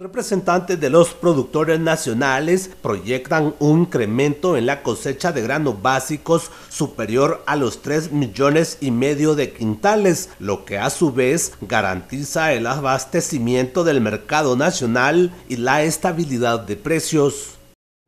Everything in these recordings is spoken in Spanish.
Representantes de los productores nacionales proyectan un incremento en la cosecha de granos básicos superior a los 3 millones y medio de quintales, lo que a su vez garantiza el abastecimiento del mercado nacional y la estabilidad de precios.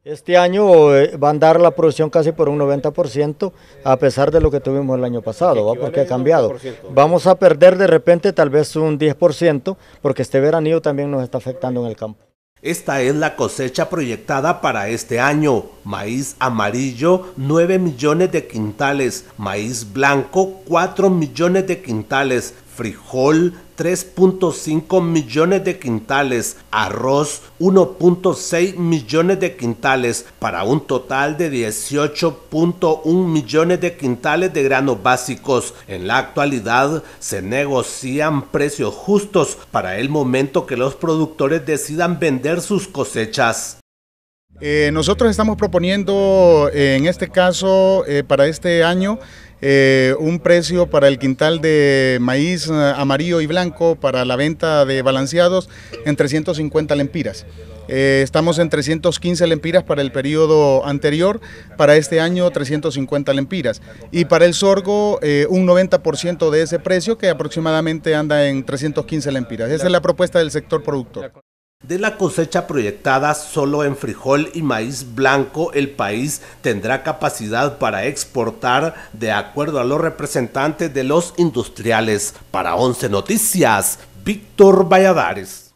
Este año eh, va a andar la producción casi por un 90%, a pesar de lo que tuvimos el año pasado, porque ha cambiado. Vamos a perder de repente tal vez un 10%, porque este veranillo también nos está afectando en el campo. Esta es la cosecha proyectada para este año. Maíz amarillo 9 millones de quintales, maíz blanco 4 millones de quintales, frijol 3.5 millones de quintales, arroz 1.6 millones de quintales, para un total de 18.1 millones de quintales de granos básicos. En la actualidad se negocian precios justos para el momento que los productores decidan vender sus cosechas. Eh, nosotros estamos proponiendo, eh, en este caso, eh, para este año, eh, un precio para el quintal de maíz eh, amarillo y blanco para la venta de balanceados en 350 lempiras. Eh, estamos en 315 lempiras para el periodo anterior, para este año 350 lempiras. Y para el sorgo, un 90% de ese precio que aproximadamente anda en 315 lempiras. Esa es la propuesta del sector productor. De la cosecha proyectada solo en frijol y maíz blanco el país tendrá capacidad para exportar de acuerdo a los representantes de los industriales. Para 11 Noticias, Víctor Valladares.